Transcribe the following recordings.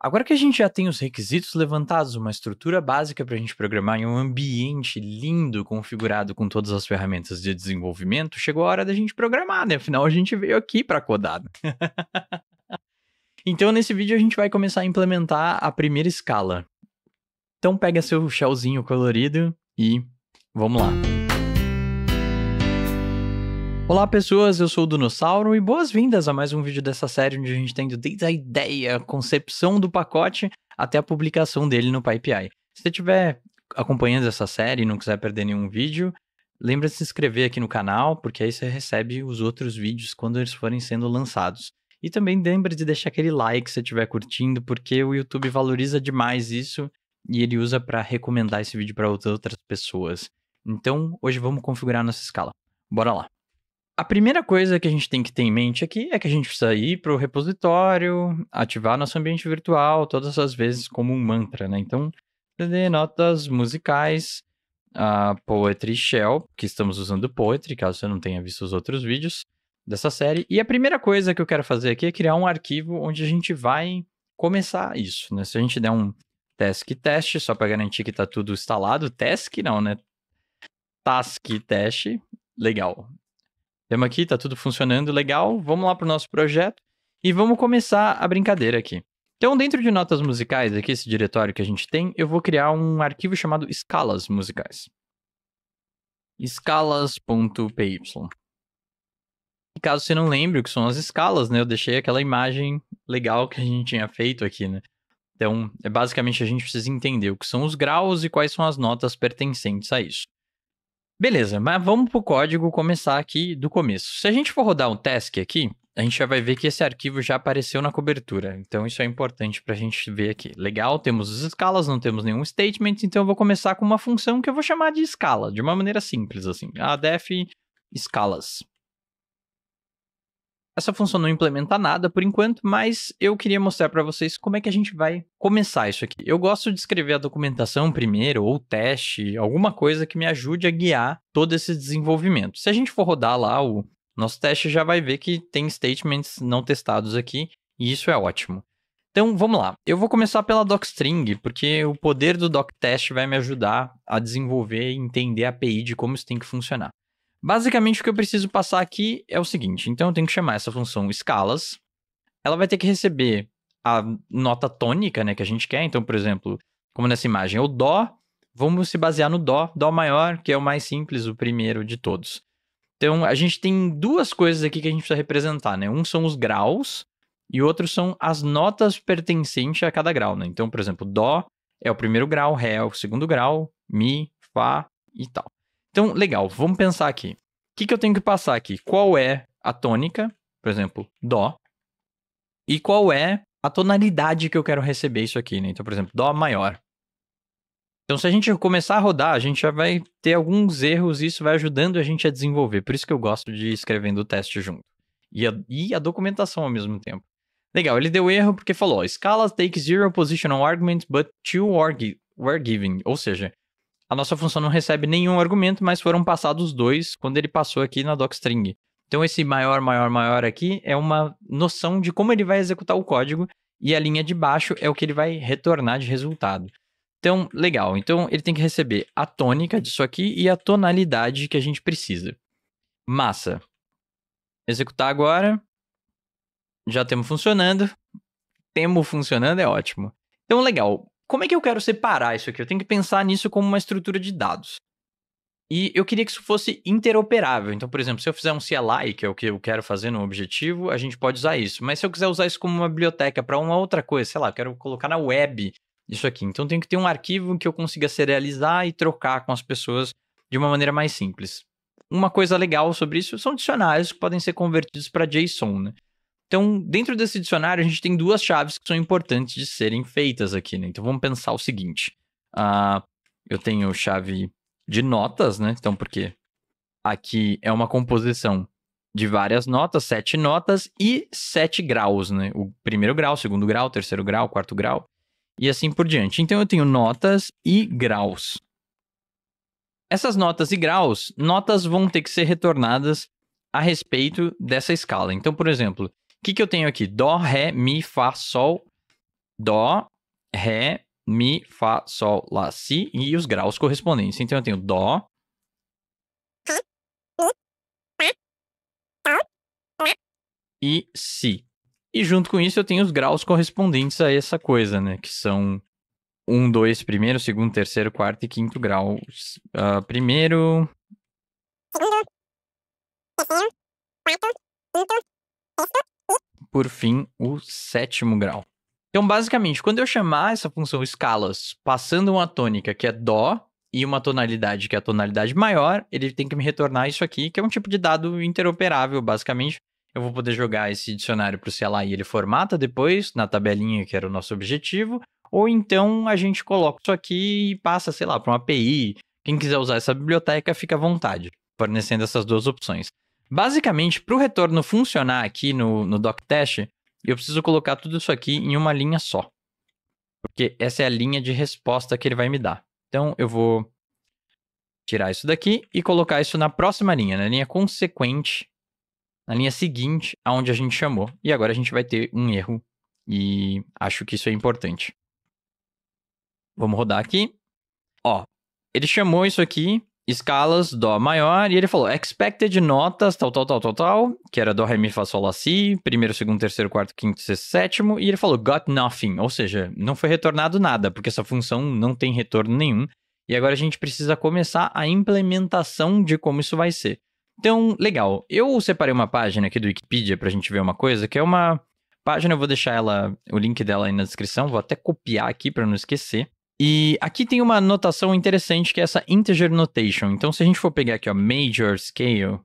Agora que a gente já tem os requisitos levantados, uma estrutura básica para a gente programar em um ambiente lindo, configurado com todas as ferramentas de desenvolvimento, chegou a hora da gente programar, né? Afinal, a gente veio aqui para codar. Né? então, nesse vídeo, a gente vai começar a implementar a primeira escala. Então, pega seu shellzinho colorido e vamos lá. Olá pessoas, eu sou o Dinossauro e boas-vindas a mais um vídeo dessa série onde a gente tem desde a ideia, a concepção do pacote até a publicação dele no PyPI. Se você estiver acompanhando essa série e não quiser perder nenhum vídeo, lembra de se inscrever aqui no canal, porque aí você recebe os outros vídeos quando eles forem sendo lançados. E também lembre-se de deixar aquele like se você estiver curtindo, porque o YouTube valoriza demais isso e ele usa para recomendar esse vídeo para outras pessoas. Então, hoje vamos configurar nossa escala. Bora lá! A primeira coisa que a gente tem que ter em mente aqui é que a gente precisa ir para o repositório, ativar nosso ambiente virtual todas as vezes como um mantra, né? Então, de notas musicais, a Poetry Shell, que estamos usando Poetry, caso você não tenha visto os outros vídeos dessa série. E a primeira coisa que eu quero fazer aqui é criar um arquivo onde a gente vai começar isso, né? Se a gente der um task teste, só para garantir que está tudo instalado, task não, né? Task teste, legal. Temos aqui, tá tudo funcionando legal. Vamos lá pro nosso projeto e vamos começar a brincadeira aqui. Então, dentro de notas musicais, aqui esse diretório que a gente tem, eu vou criar um arquivo chamado escalas musicais. escalas.py. E caso você não lembre o que são as escalas, né, eu deixei aquela imagem legal que a gente tinha feito aqui, né? Então, é basicamente a gente precisa entender o que são os graus e quais são as notas pertencentes a isso. Beleza, mas vamos para o código começar aqui do começo. Se a gente for rodar um task aqui, a gente já vai ver que esse arquivo já apareceu na cobertura. Então, isso é importante para a gente ver aqui. Legal, temos as escalas, não temos nenhum statement, então eu vou começar com uma função que eu vou chamar de escala, de uma maneira simples, assim. A def escalas. Essa função não implementa nada por enquanto, mas eu queria mostrar para vocês como é que a gente vai começar isso aqui. Eu gosto de escrever a documentação primeiro, ou teste, alguma coisa que me ajude a guiar todo esse desenvolvimento. Se a gente for rodar lá o nosso teste, já vai ver que tem statements não testados aqui, e isso é ótimo. Então, vamos lá. Eu vou começar pela docstring, porque o poder do doctest vai me ajudar a desenvolver e entender a API de como isso tem que funcionar. Basicamente, o que eu preciso passar aqui é o seguinte. Então, eu tenho que chamar essa função escalas. Ela vai ter que receber a nota tônica, né, que a gente quer. Então, por exemplo, como nessa imagem, é o dó, vamos se basear no dó, dó maior, que é o mais simples, o primeiro de todos. Então, a gente tem duas coisas aqui que a gente precisa representar, né? Um são os graus e outro são as notas pertencentes a cada grau, né? Então, por exemplo, dó é o primeiro grau, ré é o segundo grau, mi, fá e tal. Então, legal, vamos pensar aqui. O que, que eu tenho que passar aqui? Qual é a tônica, por exemplo, Dó, e qual é a tonalidade que eu quero receber isso aqui, né? Então, por exemplo, Dó maior. Então, se a gente começar a rodar, a gente já vai ter alguns erros e isso vai ajudando a gente a desenvolver. Por isso que eu gosto de ir escrevendo o teste junto. E a, e a documentação ao mesmo tempo. Legal, ele deu erro porque falou: escala takes zero positional arguments but two gi were given. Ou seja, a nossa função não recebe nenhum argumento, mas foram passados dois quando ele passou aqui na docstring. Então esse maior, maior, maior aqui é uma noção de como ele vai executar o código e a linha de baixo é o que ele vai retornar de resultado. Então, legal. Então ele tem que receber a tônica disso aqui e a tonalidade que a gente precisa. Massa. Executar agora. Já temos funcionando. Temos funcionando é ótimo. Então, legal como é que eu quero separar isso aqui? Eu tenho que pensar nisso como uma estrutura de dados. E eu queria que isso fosse interoperável. Então, por exemplo, se eu fizer um CLI, que é o que eu quero fazer no objetivo, a gente pode usar isso. Mas se eu quiser usar isso como uma biblioteca para uma outra coisa, sei lá, eu quero colocar na web isso aqui. Então, tem que ter um arquivo que eu consiga serializar e trocar com as pessoas de uma maneira mais simples. Uma coisa legal sobre isso são dicionários que podem ser convertidos para JSON, né? Então, dentro desse dicionário, a gente tem duas chaves que são importantes de serem feitas aqui, né? Então, vamos pensar o seguinte. Uh, eu tenho chave de notas, né? Então, porque aqui é uma composição de várias notas, sete notas e sete graus, né? O primeiro grau, segundo grau, terceiro grau, quarto grau e assim por diante. Então, eu tenho notas e graus. Essas notas e graus, notas vão ter que ser retornadas a respeito dessa escala. Então, por exemplo, que, que eu tenho aqui? Dó, Ré, Mi, Fá, Sol. Dó, Ré, Mi, Fá, Sol, Lá, Si e os graus correspondentes. Então eu tenho Dó. E Si. E junto com isso eu tenho os graus correspondentes a essa coisa, né? Que são um, dois, primeiro, segundo, terceiro, quarto e quinto grau. Uh, ah, primeiro. Segundo, terceiro, quarto, quinto, sexto, por fim, o sétimo grau. Então, basicamente, quando eu chamar essa função escalas passando uma tônica que é dó e uma tonalidade que é a tonalidade maior, ele tem que me retornar isso aqui, que é um tipo de dado interoperável, basicamente. Eu vou poder jogar esse dicionário para o CLI e ele formata depois na tabelinha que era o nosso objetivo, ou então a gente coloca isso aqui e passa, sei lá, para uma API. Quem quiser usar essa biblioteca fica à vontade, fornecendo essas duas opções. Basicamente, para o retorno funcionar aqui no, no doc test, eu preciso colocar tudo isso aqui em uma linha só. Porque essa é a linha de resposta que ele vai me dar. Então, eu vou tirar isso daqui e colocar isso na próxima linha, na linha consequente, na linha seguinte aonde a gente chamou. E agora a gente vai ter um erro e acho que isso é importante. Vamos rodar aqui. Ó, ele chamou isso aqui escalas, Dó maior, e ele falou expected notas, tal, tal, tal, tal, tal, que era Dó, Ré, Mi, Fá, Sol, Lá, Si, primeiro, segundo, terceiro, quarto, quinto, sexto, sétimo, e ele falou got nothing, ou seja, não foi retornado nada, porque essa função não tem retorno nenhum, e agora a gente precisa começar a implementação de como isso vai ser. Então, legal, eu separei uma página aqui do Wikipedia pra gente ver uma coisa, que é uma página, eu vou deixar ela, o link dela aí na descrição, vou até copiar aqui para não esquecer. E aqui tem uma notação interessante que é essa integer notation. Então, se a gente for pegar aqui, ó, major scale,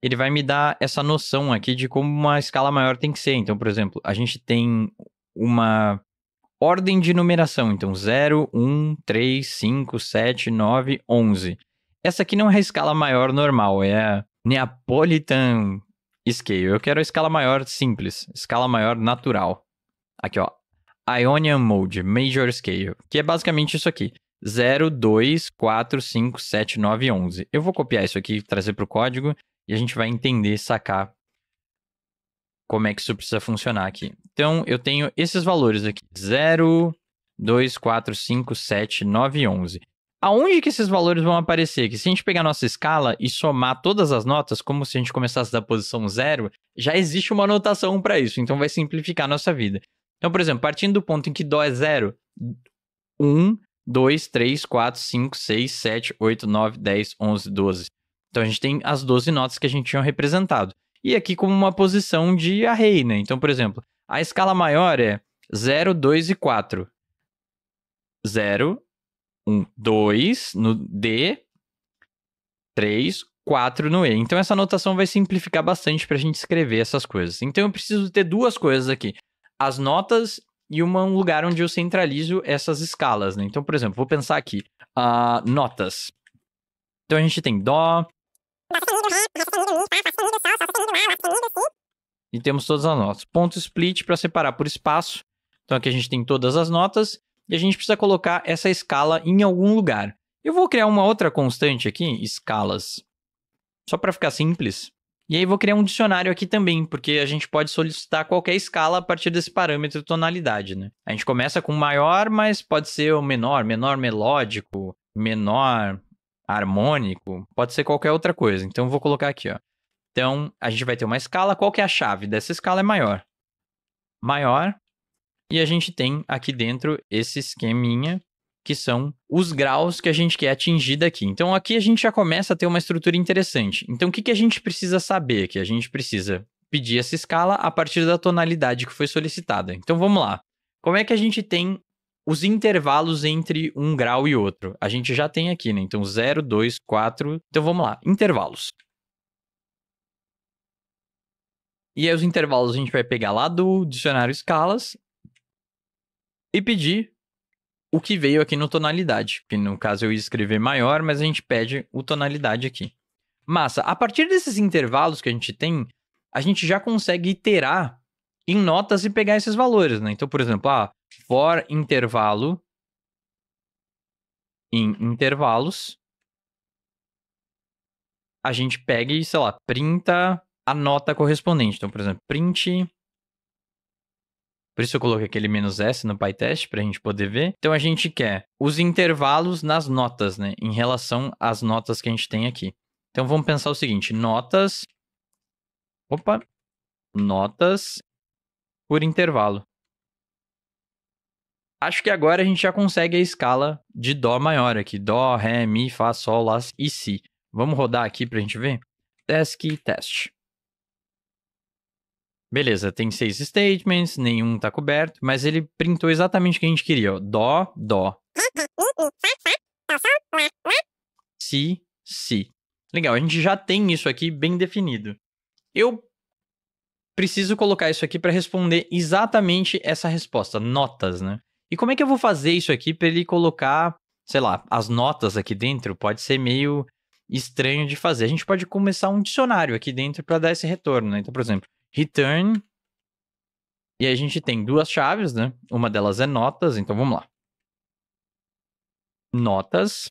ele vai me dar essa noção aqui de como uma escala maior tem que ser. Então, por exemplo, a gente tem uma ordem de numeração. Então, 0, 1, 3, 5, 7, 9, 11. Essa aqui não é a escala maior normal, é a Neapolitan Scale. Eu quero a escala maior simples, escala maior natural. Aqui, ó, Ionian Mode Major Scale, que é basicamente isso aqui. 0, 2, 4, 5, 7, 9, 11. Eu vou copiar isso aqui, trazer para o código e a gente vai entender, sacar como é que isso precisa funcionar aqui. Então, eu tenho esses valores aqui. 0, 2, 4, 5, 7, 9, 11. Aonde que esses valores vão aparecer? Que se a gente pegar a nossa escala e somar todas as notas, como se a gente começasse da posição 0, já existe uma anotação para isso, então vai simplificar a nossa vida. Então, por exemplo, partindo do ponto em que dó é zero, 1, 2, 3, 4, 5, 6, 7, 8, 9, 10, 11, 12. Então a gente tem as 12 notas que a gente tinha representado. E aqui como uma posição de array, né? Então, por exemplo, a escala maior é 0, 2 e 4. 0, 1, 2 no D, 3, 4 no E. Então essa notação vai simplificar bastante para a gente escrever essas coisas. Então eu preciso ter duas coisas aqui as notas e um lugar onde eu centralizo essas escalas, né? Então, por exemplo, vou pensar aqui, uh, notas. Então a gente tem dó. E temos todas as notas. Ponto split para separar por espaço. Então aqui a gente tem todas as notas e a gente precisa colocar essa escala em algum lugar. Eu vou criar uma outra constante aqui, escalas, só para ficar simples. E aí vou criar um dicionário aqui também, porque a gente pode solicitar qualquer escala a partir desse parâmetro tonalidade, né? A gente começa com maior, mas pode ser o menor, menor melódico, menor harmônico, pode ser qualquer outra coisa. Então vou colocar aqui, ó. Então a gente vai ter uma escala, qual que é a chave dessa escala é maior. Maior. E a gente tem aqui dentro esse esqueminha que são os graus que a gente quer atingir daqui. Então aqui a gente já começa a ter uma estrutura interessante. Então o que, que a gente precisa saber? Que a gente precisa pedir essa escala a partir da tonalidade que foi solicitada. Então vamos lá. Como é que a gente tem os intervalos entre um grau e outro? A gente já tem aqui, né? Então 0, 2, 4. Então vamos lá, intervalos. E aí os intervalos a gente vai pegar lá do dicionário escalas e pedir o que veio aqui no tonalidade, que no caso eu ia escrever maior, mas a gente pede o tonalidade aqui. Massa, a partir desses intervalos que a gente tem, a gente já consegue iterar em notas e pegar esses valores, né? Então, por exemplo, ah, for intervalo em intervalos, a gente pega e, sei lá, printa a nota correspondente. Então, por exemplo, print por isso eu coloquei aquele menos "-s", no PyTest para a gente poder ver. Então a gente quer os intervalos nas notas, né? Em relação às notas que a gente tem aqui. Então vamos pensar o seguinte, notas... Opa! Notas por intervalo. Acho que agora a gente já consegue a escala de Dó maior aqui. Dó, Ré, Mi, Fá, Sol, Lá e Si. Vamos rodar aqui para a gente ver? Desk test. Beleza, tem seis statements, nenhum tá coberto, mas ele printou exatamente o que a gente queria, ó. Dó, dó. Si, si. Legal, a gente já tem isso aqui bem definido. Eu preciso colocar isso aqui para responder exatamente essa resposta, notas, né? E como é que eu vou fazer isso aqui para ele colocar, sei lá, as notas aqui dentro? Pode ser meio estranho de fazer. A gente pode começar um dicionário aqui dentro para dar esse retorno, né? Então, por exemplo, return. E a gente tem duas chaves, né? Uma delas é notas, então vamos lá. Notas.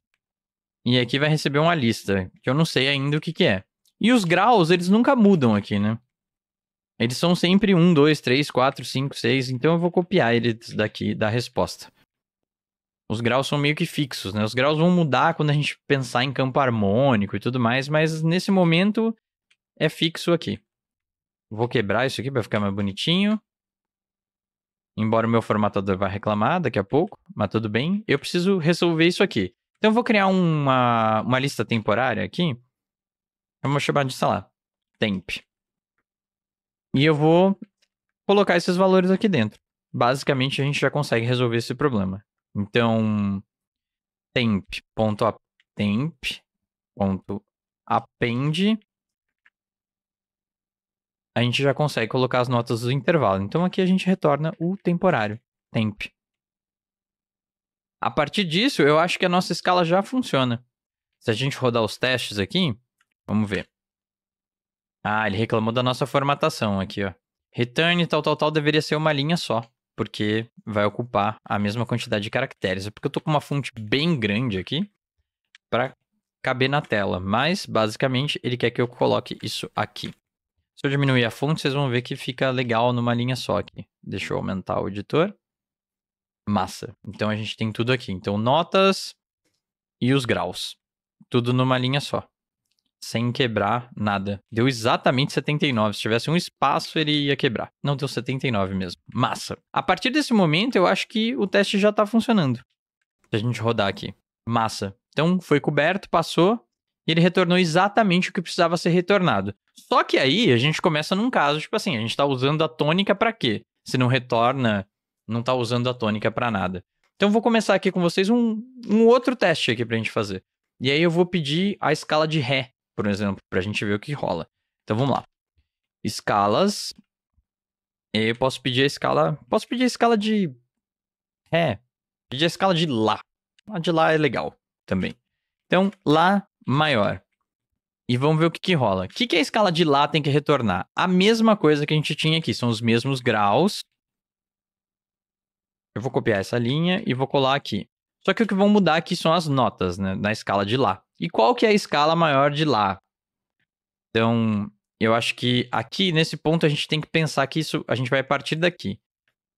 E aqui vai receber uma lista, que eu não sei ainda o que, que é. E os graus, eles nunca mudam aqui, né? Eles são sempre 1, 2, 3, 4, 5, 6. Então eu vou copiar eles daqui da resposta. Os graus são meio que fixos, né? Os graus vão mudar quando a gente pensar em campo harmônico e tudo mais, mas nesse momento é fixo aqui. Vou quebrar isso aqui para ficar mais bonitinho. Embora o meu formatador vá reclamar daqui a pouco, mas tudo bem. Eu preciso resolver isso aqui. Então eu vou criar uma, uma lista temporária aqui. Eu vou chamar de, sei lá, temp. E eu vou colocar esses valores aqui dentro. Basicamente, a gente já consegue resolver esse problema. Então, temp.append a gente já consegue colocar as notas do intervalo. Então aqui a gente retorna o temporário, temp. A partir disso, eu acho que a nossa escala já funciona. Se a gente rodar os testes aqui, vamos ver. Ah, ele reclamou da nossa formatação aqui, ó. Return tal, tal, tal deveria ser uma linha só, porque vai ocupar a mesma quantidade de caracteres. É porque eu tô com uma fonte bem grande aqui para caber na tela, mas basicamente ele quer que eu coloque isso aqui. Se eu diminuir a fonte, vocês vão ver que fica legal numa linha só aqui. Deixa eu aumentar o editor. Massa. Então a gente tem tudo aqui. Então notas e os graus. Tudo numa linha só. Sem quebrar nada. Deu exatamente 79. Se tivesse um espaço, ele ia quebrar. Não deu 79 mesmo. Massa. A partir desse momento, eu acho que o teste já está funcionando. Se a gente rodar aqui. Massa. Então foi coberto, passou e ele retornou exatamente o que precisava ser retornado. Só que aí a gente começa num caso, tipo assim, a gente tá usando a tônica para quê? Se não retorna, não tá usando a tônica para nada. Então vou começar aqui com vocês um, um outro teste aqui pra gente fazer. E aí eu vou pedir a escala de Ré, por exemplo, pra gente ver o que rola. Então vamos lá. Escalas. E aí eu posso pedir a escala. Posso pedir a escala de Ré. Pedir a escala de Lá. A de Lá é legal também. Então, Lá maior. E vamos ver o que, que rola. O que, que a escala de lá tem que retornar? A mesma coisa que a gente tinha aqui, são os mesmos graus. Eu vou copiar essa linha e vou colar aqui. Só que o que vão mudar aqui são as notas, né, na escala de lá. E qual que é a escala maior de lá? Então, eu acho que aqui, nesse ponto, a gente tem que pensar que isso, a gente vai partir daqui.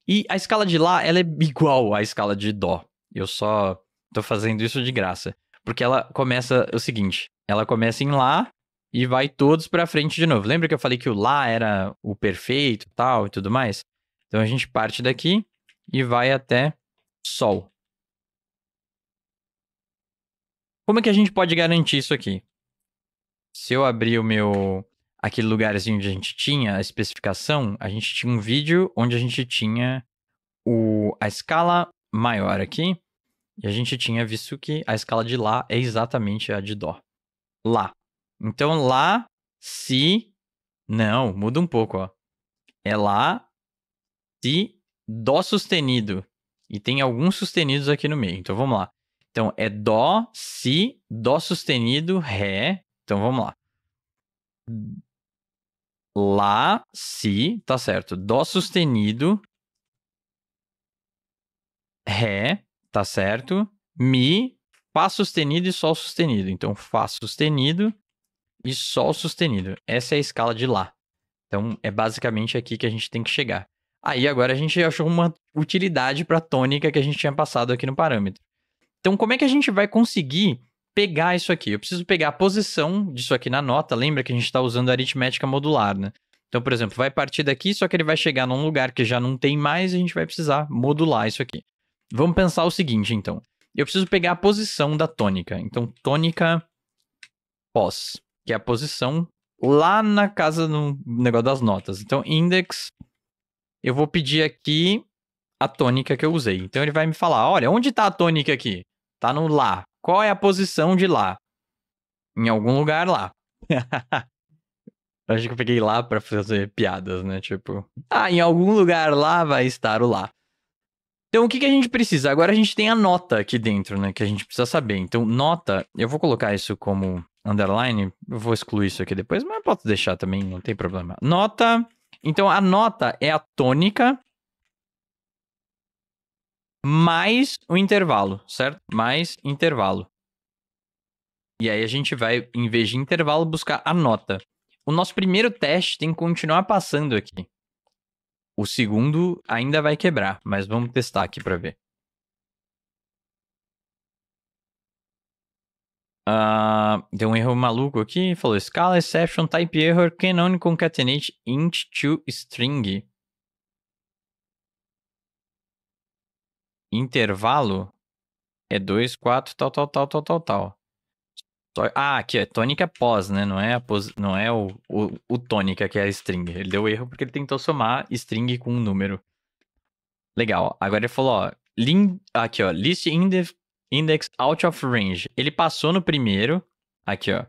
E a escala de lá, ela é igual à escala de dó. Eu só tô fazendo isso de graça. Porque ela começa o seguinte: ela começa em Lá e vai todos pra frente de novo. Lembra que eu falei que o Lá era o perfeito tal e tudo mais? Então a gente parte daqui e vai até Sol. Como é que a gente pode garantir isso aqui? Se eu abrir o meu. aquele lugarzinho onde a gente tinha a especificação, a gente tinha um vídeo onde a gente tinha o, a escala maior aqui e a gente tinha visto que a escala de Lá é exatamente a de Dó. Lá. Então, Lá, Si. Não, muda um pouco, ó. É Lá, Si, Dó sustenido. E tem alguns sustenidos aqui no meio. Então, vamos lá. Então, é Dó, Si, Dó sustenido, Ré. Então, vamos lá. Lá, Si, tá certo. Dó sustenido, Ré tá certo? Mi, Fá sustenido e Sol sustenido. Então, Fá sustenido e Sol sustenido. Essa é a escala de Lá. Então, é basicamente aqui que a gente tem que chegar. Aí, agora a gente achou uma utilidade para a tônica que a gente tinha passado aqui no parâmetro. Então, como é que a gente vai conseguir pegar isso aqui? Eu preciso pegar a posição disso aqui na nota. Lembra que a gente está usando a aritmética modular, né? Então, por exemplo, vai partir daqui, só que ele vai chegar num lugar que já não tem mais e a gente vai precisar modular isso aqui. Vamos pensar o seguinte, então. Eu preciso pegar a posição da tônica. Então, tônica pós, que é a posição lá na casa no negócio das notas. Então, index, eu vou pedir aqui a tônica que eu usei. Então, ele vai me falar: olha, onde está a tônica aqui? Tá no lá. Qual é a posição de lá? Em algum lugar lá. Acho que eu peguei lá para fazer piadas, né? Tipo, ah, em algum lugar lá vai estar o lá. Então, o que, que a gente precisa? Agora a gente tem a nota aqui dentro, né? Que a gente precisa saber. Então, nota, eu vou colocar isso como underline, eu vou excluir isso aqui depois, mas posso deixar também, não tem problema. Nota. Então, a nota é a tônica mais o intervalo, certo? Mais intervalo. E aí a gente vai, em vez de intervalo, buscar a nota. O nosso primeiro teste tem que continuar passando aqui. O segundo ainda vai quebrar, mas vamos testar aqui para ver. Uh, deu um erro maluco aqui, falou Scala exception type error can only concatenate int to string. Intervalo é 2, 4, tal, tal, tal, tal, tal, tal. Ah, aqui é tônica pós, né? Não é, pos... não é o, o, o, tônica que é a string. Ele deu erro porque ele tentou somar string com um número. Legal. Agora ele falou, ó, lin... aqui, ó, list index out of range. Ele passou no primeiro, aqui, ó.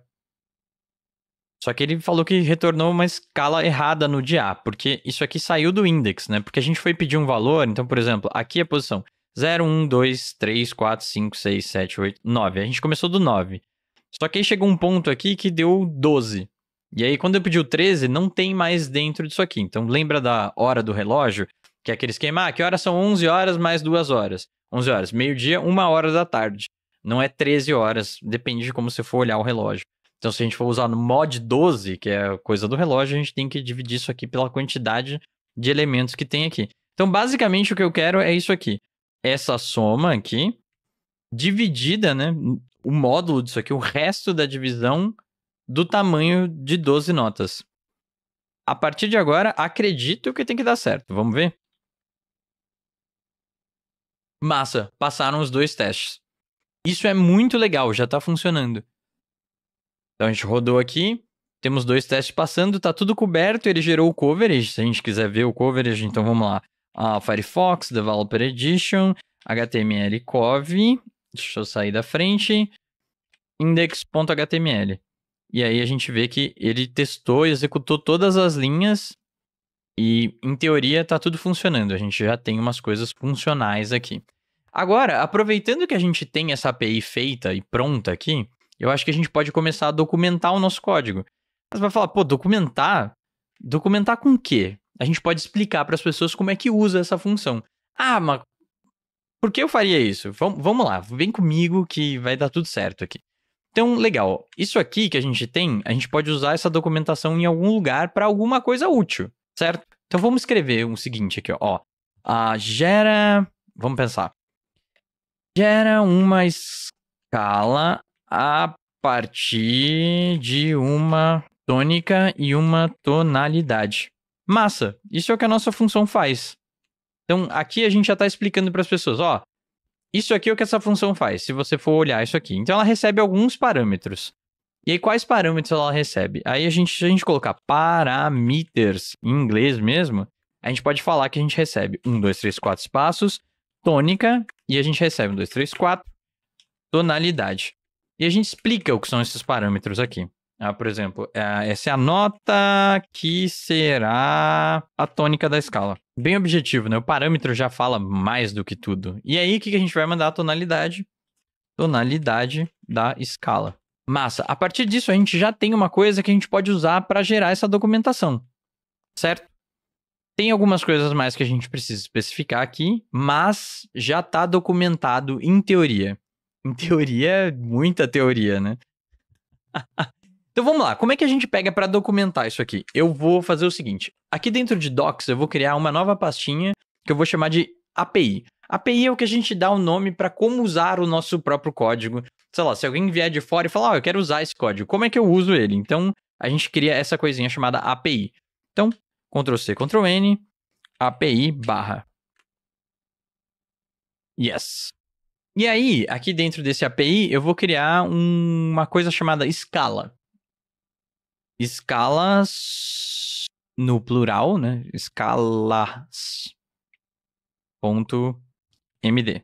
Só que ele falou que retornou uma escala errada no de A, porque isso aqui saiu do index, né? Porque a gente foi pedir um valor, então, por exemplo, aqui é a posição 0, 1, 2, 3, 4, 5, 6, 7, 8, 9. A gente começou do 9. Só que aí chegou um ponto aqui que deu 12. E aí, quando eu pedi o 13, não tem mais dentro disso aqui. Então, lembra da hora do relógio? Que é aquele esquema, ah, que horas são 11 horas mais 2 horas? 11 horas, meio-dia, 1 hora da tarde. Não é 13 horas, depende de como você for olhar o relógio. Então, se a gente for usar no mod 12, que é a coisa do relógio, a gente tem que dividir isso aqui pela quantidade de elementos que tem aqui. Então, basicamente, o que eu quero é isso aqui. Essa soma aqui, dividida, né? o módulo disso aqui, o resto da divisão do tamanho de 12 notas. A partir de agora, acredito que tem que dar certo. Vamos ver? Massa, passaram os dois testes. Isso é muito legal, já está funcionando. Então a gente rodou aqui, temos dois testes passando, está tudo coberto, ele gerou o coverage. Se a gente quiser ver o coverage, então vamos lá. Ah, Firefox, Developer Edition, HTML Cov Deixa eu sair da frente. index.html. E aí a gente vê que ele testou e executou todas as linhas e em teoria está tudo funcionando. A gente já tem umas coisas funcionais aqui. Agora, aproveitando que a gente tem essa API feita e pronta aqui, eu acho que a gente pode começar a documentar o nosso código. Mas vai falar, pô, documentar? Documentar com o quê? A gente pode explicar para as pessoas como é que usa essa função. Ah, mas por que eu faria isso? Vom, vamos lá, vem comigo que vai dar tudo certo aqui. Então, legal. Isso aqui que a gente tem, a gente pode usar essa documentação em algum lugar para alguma coisa útil, certo? Então, vamos escrever o um seguinte aqui, ó. A gera. Vamos pensar. Gera uma escala a partir de uma tônica e uma tonalidade. Massa! Isso é o que a nossa função faz. Então, aqui a gente já está explicando para as pessoas, ó, isso aqui é o que essa função faz, se você for olhar isso aqui. Então, ela recebe alguns parâmetros. E aí, quais parâmetros ela recebe? Aí, a gente, se a gente colocar parameters em inglês mesmo, a gente pode falar que a gente recebe 1, 2, 3, 4 espaços, tônica, e a gente recebe 1, 2, 3, 4, tonalidade. E a gente explica o que são esses parâmetros aqui. Ah, por exemplo, ah, essa é a nota que será a tônica da escala. Bem objetivo, né? O parâmetro já fala mais do que tudo. E aí, o que a gente vai mandar a tonalidade? Tonalidade da escala. Massa. A partir disso, a gente já tem uma coisa que a gente pode usar para gerar essa documentação, certo? Tem algumas coisas mais que a gente precisa especificar aqui, mas já está documentado em teoria. Em teoria, muita teoria, né? Então vamos lá, como é que a gente pega para documentar isso aqui? Eu vou fazer o seguinte, aqui dentro de Docs eu vou criar uma nova pastinha que eu vou chamar de API. API é o que a gente dá o um nome para como usar o nosso próprio código. Sei lá, se alguém vier de fora e falar, oh, eu quero usar esse código, como é que eu uso ele? Então, a gente cria essa coisinha chamada API. Então, Ctrl C, Ctrl N, API barra. Yes. E aí, aqui dentro desse API, eu vou criar um, uma coisa chamada escala escalas no plural, né? Escalas. Ponto MD.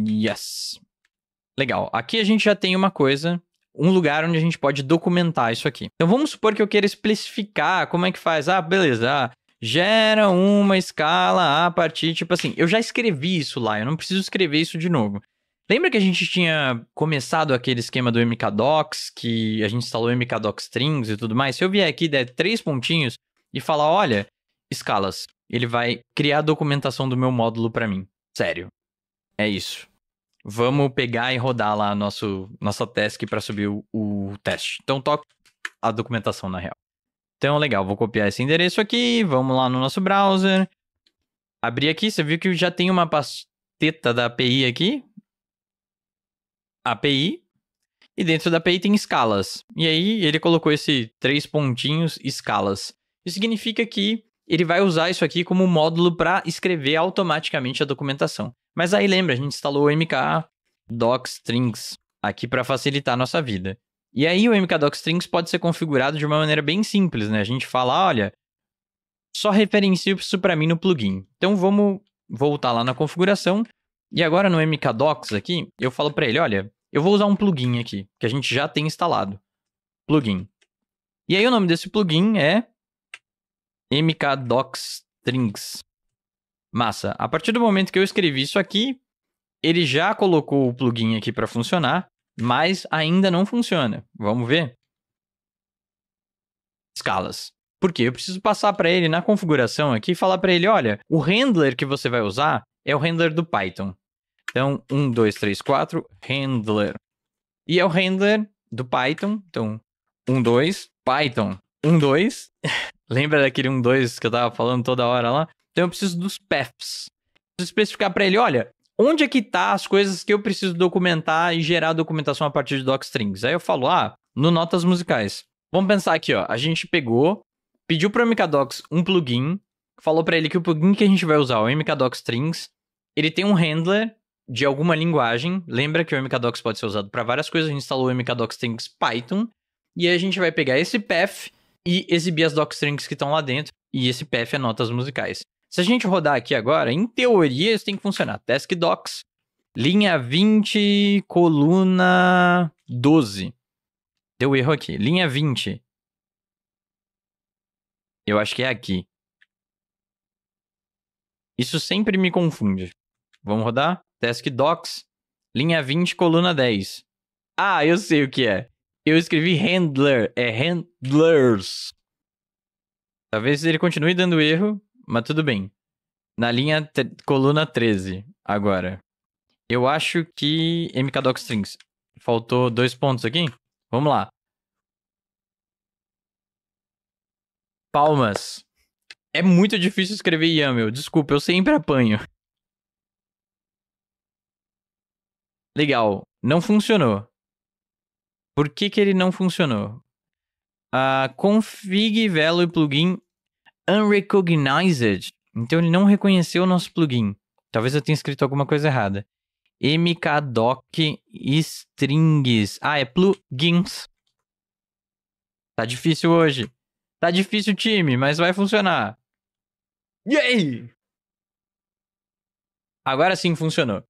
Yes. Legal. Aqui a gente já tem uma coisa, um lugar onde a gente pode documentar isso aqui. Então vamos supor que eu queira especificar como é que faz. Ah, beleza. Ah, gera uma escala a partir, tipo assim, eu já escrevi isso lá, eu não preciso escrever isso de novo. Lembra que a gente tinha começado aquele esquema do MKDocs, que a gente instalou MKDocs strings e tudo mais? Se eu vier aqui, der três pontinhos e falar, olha, escalas, ele vai criar a documentação do meu módulo para mim. Sério. É isso. Vamos pegar e rodar lá nosso, nossa task para subir o, o teste. Então, toque a documentação na real. Então, legal, vou copiar esse endereço aqui, vamos lá no nosso browser. Abrir aqui, você viu que já tem uma pasteta da API aqui? API, e dentro da API tem escalas. E aí ele colocou esse três pontinhos escalas. Isso significa que ele vai usar isso aqui como módulo para escrever automaticamente a documentação. Mas aí lembra, a gente instalou o MK docstrings aqui para facilitar a nossa vida. E aí o MK docstrings pode ser configurado de uma maneira bem simples, né? A gente fala, olha, só referencia isso para mim no plugin. Então vamos voltar lá na configuração e agora no MKDocs aqui, eu falo para ele, olha, eu vou usar um plugin aqui, que a gente já tem instalado. Plugin. E aí o nome desse plugin é strings. Massa. A partir do momento que eu escrevi isso aqui, ele já colocou o plugin aqui para funcionar, mas ainda não funciona. Vamos ver? Escalas. Por quê? Eu preciso passar para ele na configuração aqui e falar para ele, olha, o handler que você vai usar é o handler do Python. Então, um, dois, três, quatro, handler. E é o handler do Python. Então, um, dois, Python, um, dois. Lembra daquele um, dois que eu tava falando toda hora lá? Então, eu preciso dos paths. Preciso especificar para ele, olha, onde é que tá as coisas que eu preciso documentar e gerar documentação a partir de docstrings. Aí eu falo, ah, no notas musicais. Vamos pensar aqui, ó. A gente pegou, pediu para o MKDocs um plugin, falou para ele que o plugin que a gente vai usar, o MKDocs Strings, ele tem um handler de alguma linguagem. Lembra que o MKDocs pode ser usado para várias coisas. A gente instalou o MKDocs Python. E aí a gente vai pegar esse path e exibir as docstrings que estão lá dentro. E esse path é notas musicais. Se a gente rodar aqui agora, em teoria isso tem que funcionar. Task docs, linha 20, coluna 12. Deu erro aqui. Linha 20. Eu acho que é aqui. Isso sempre me confunde. Vamos rodar? Task Docs, linha 20, coluna 10. Ah, eu sei o que é. Eu escrevi handler, é handlers. Talvez ele continue dando erro, mas tudo bem. Na linha coluna 13, agora. Eu acho que mkdocstrings. Faltou dois pontos aqui. Vamos lá. Palmas. É muito difícil escrever YAML. Desculpa, eu sempre apanho. Legal, não funcionou. Por que, que ele não funcionou? A config value plugin unrecognized. Então ele não reconheceu o nosso plugin. Talvez eu tenha escrito alguma coisa errada. mkdoc strings. Ah, é plugins. Tá difícil hoje. Tá difícil time, mas vai funcionar. Yay! Agora sim funcionou.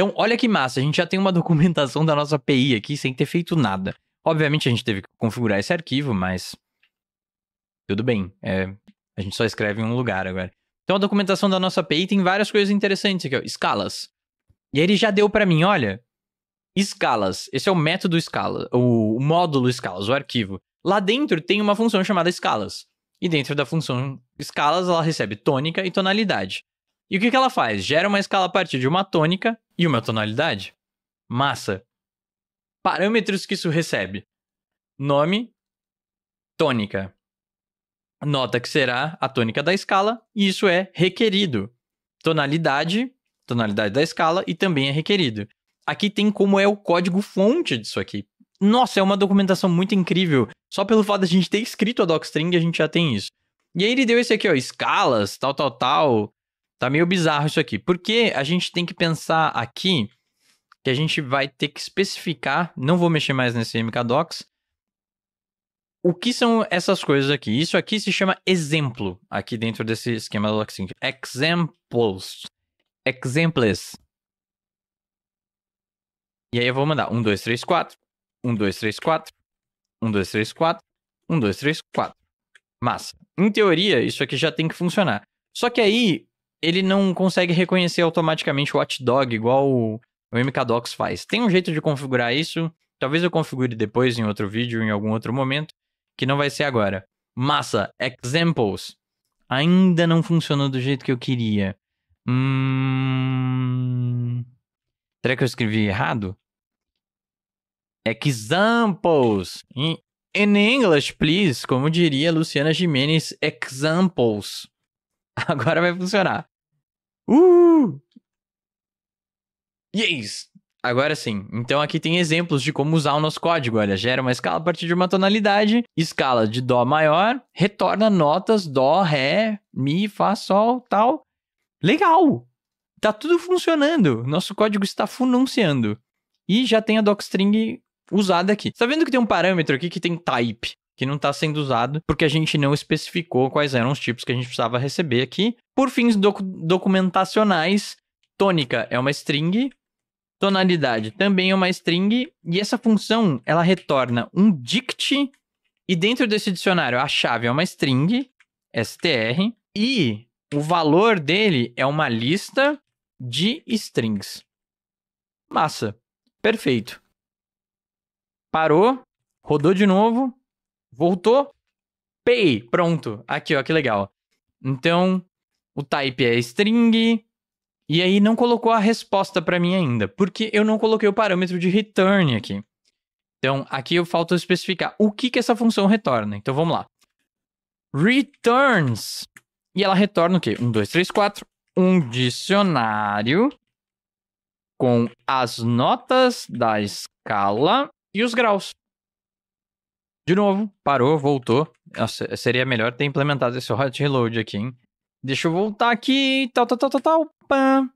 Então, olha que massa, a gente já tem uma documentação da nossa API aqui sem ter feito nada. Obviamente a gente teve que configurar esse arquivo, mas tudo bem. É... a gente só escreve em um lugar agora. Então a documentação da nossa API tem várias coisas interessantes aqui, ó, escalas. E aí ele já deu para mim, olha, escalas. Esse é o método escala, o módulo escalas, o arquivo. Lá dentro tem uma função chamada escalas. E dentro da função escalas, ela recebe tônica e tonalidade. E o que, que ela faz? Gera uma escala a partir de uma tônica e uma tonalidade. Massa. Parâmetros que isso recebe: nome, tônica, nota que será a tônica da escala, e isso é requerido. Tonalidade, tonalidade da escala, e também é requerido. Aqui tem como é o código fonte disso aqui. Nossa, é uma documentação muito incrível. Só pelo fato de a gente ter escrito a docstring, a gente já tem isso. E aí ele deu esse aqui, ó, escalas, tal, tal, tal, Tá meio bizarro isso aqui. Porque a gente tem que pensar aqui que a gente vai ter que especificar, não vou mexer mais nesse MKDocs, o que são essas coisas aqui? Isso aqui se chama exemplo, aqui dentro desse esquema do Loxync. Examples. Exemples. E aí eu vou mandar 1, 2, 3, 4. 1, 2, 3, 4. 1, 2, 3, 4. 1, 2, 3, 4. Massa. Em teoria, isso aqui já tem que funcionar. Só que aí, ele não consegue reconhecer automaticamente o watchdog, igual o, o MKDocs faz. Tem um jeito de configurar isso, talvez eu configure depois em outro vídeo, em algum outro momento, que não vai ser agora. Massa, examples. Ainda não funcionou do jeito que eu queria. Hum... Será que eu escrevi errado? Examples. In, in English, please. Como diria Luciana Jimenez, examples. Agora vai funcionar. Uh! Yes! É Agora sim. Então aqui tem exemplos de como usar o nosso código. Olha, gera uma escala a partir de uma tonalidade, escala de dó maior, retorna notas dó, ré, mi, fá, sol, tal. Legal! Tá tudo funcionando. Nosso código está fununciando. E já tem a docstring usada aqui. tá vendo que tem um parâmetro aqui que tem type que não está sendo usado, porque a gente não especificou quais eram os tipos que a gente precisava receber aqui. Por fins documentacionais, tônica é uma string, tonalidade também é uma string, e essa função ela retorna um dict, e dentro desse dicionário a chave é uma string, str, e o valor dele é uma lista de strings. Massa. Perfeito. Parou, rodou de novo, Voltou. Pay. Pronto. Aqui, ó, que legal. Então, o type é string. E aí não colocou a resposta para mim ainda, porque eu não coloquei o parâmetro de return aqui. Então, aqui eu falta especificar o que, que essa função retorna. Então, vamos lá. Returns. E ela retorna o quê? 1, 2, 3, 4. Um dicionário com as notas da escala e os graus. De novo, parou, voltou. Nossa, seria melhor ter implementado esse hot reload aqui, hein? Deixa eu voltar aqui. Tal, tal, tal, tal, tal. Pã.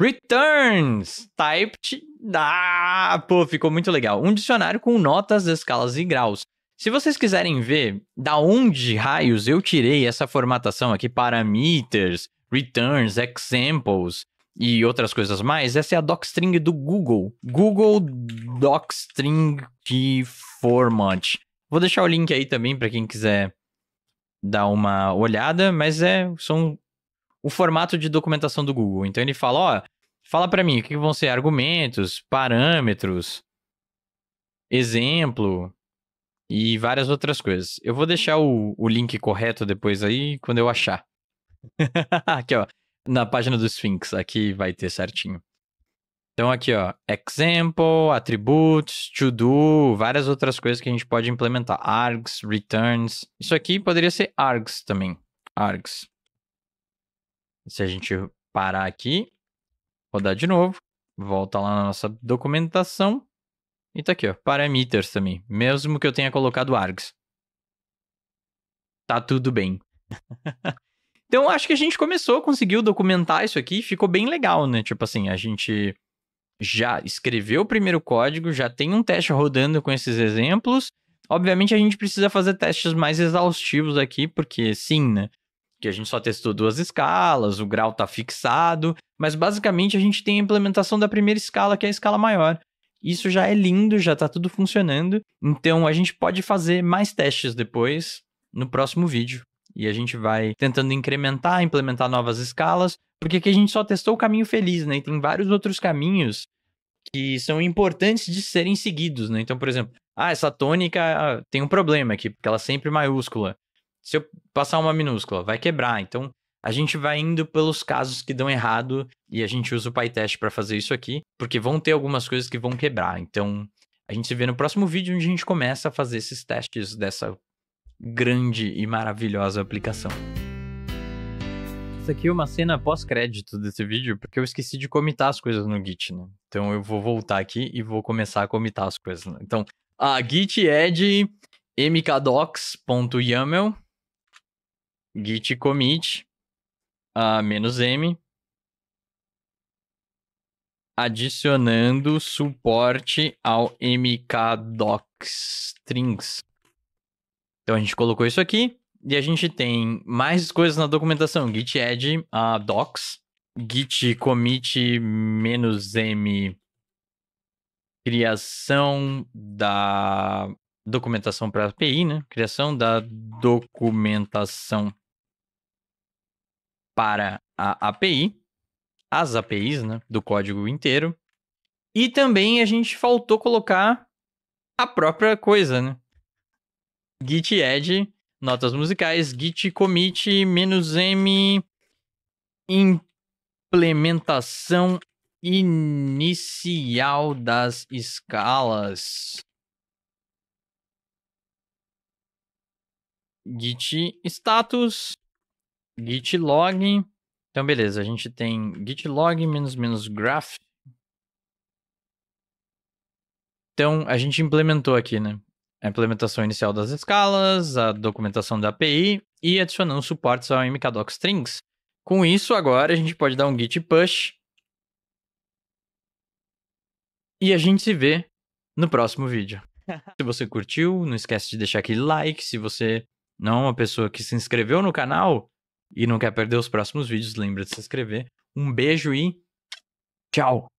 Returns! Typed. Ah, pô, ficou muito legal. Um dicionário com notas, escalas e graus. Se vocês quiserem ver da onde raios eu tirei essa formatação aqui, parameters, returns, examples, e outras coisas mais, essa é a docstring do Google. Google Docstring de Format. Vou deixar o link aí também para quem quiser dar uma olhada, mas é são o formato de documentação do Google. Então ele fala, ó, fala para mim o que vão ser argumentos, parâmetros, exemplo e várias outras coisas. Eu vou deixar o, o link correto depois aí quando eu achar. Aqui, ó na página do Sphinx, aqui vai ter certinho. Então aqui, ó, example, attributes, to do, várias outras coisas que a gente pode implementar. Args, returns. Isso aqui poderia ser args também. Args. Se a gente parar aqui, rodar de novo, volta lá na nossa documentação. E tá aqui, ó, parameters também, mesmo que eu tenha colocado args. Tá tudo bem. Então, acho que a gente começou, conseguiu documentar isso aqui, ficou bem legal, né? Tipo assim, a gente já escreveu o primeiro código, já tem um teste rodando com esses exemplos. Obviamente, a gente precisa fazer testes mais exaustivos aqui, porque sim, né? Que a gente só testou duas escalas, o grau tá fixado, mas basicamente a gente tem a implementação da primeira escala, que é a escala maior. Isso já é lindo, já tá tudo funcionando. Então a gente pode fazer mais testes depois no próximo vídeo. E a gente vai tentando incrementar, implementar novas escalas, porque aqui a gente só testou o caminho feliz, né? E tem vários outros caminhos que são importantes de serem seguidos, né? Então, por exemplo, ah, essa tônica ah, tem um problema aqui, porque ela é sempre maiúscula. Se eu passar uma minúscula, vai quebrar. Então, a gente vai indo pelos casos que dão errado e a gente usa o PyTest para fazer isso aqui, porque vão ter algumas coisas que vão quebrar. Então, a gente se vê no próximo vídeo onde a gente começa a fazer esses testes dessa grande e maravilhosa aplicação. Isso aqui é uma cena pós-crédito desse vídeo, porque eu esqueci de comitar as coisas no Git, né? Então eu vou voltar aqui e vou começar a comitar as coisas. Né? Então, a git add é mkdocs.yaml git commit a menos m adicionando suporte ao mkdocs strings então a gente colocou isso aqui e a gente tem mais coisas na documentação. Git add uh, docs, git commit menos m criação da documentação para API, né? Criação da documentação para a API, as APIs, né, do código inteiro. E também a gente faltou colocar a própria coisa, né? git add, notas musicais, git commit, menos M, implementação inicial das escalas. Git status, git log. Então, beleza, a gente tem git log menos menos graph. Então, a gente implementou aqui, né? a implementação inicial das escalas, a documentação da API e adicionando suportes ao MKDoc Strings. Com isso, agora a gente pode dar um git push e a gente se vê no próximo vídeo. se você curtiu, não esquece de deixar aquele like. Se você não é uma pessoa que se inscreveu no canal e não quer perder os próximos vídeos, lembra de se inscrever. Um beijo e tchau!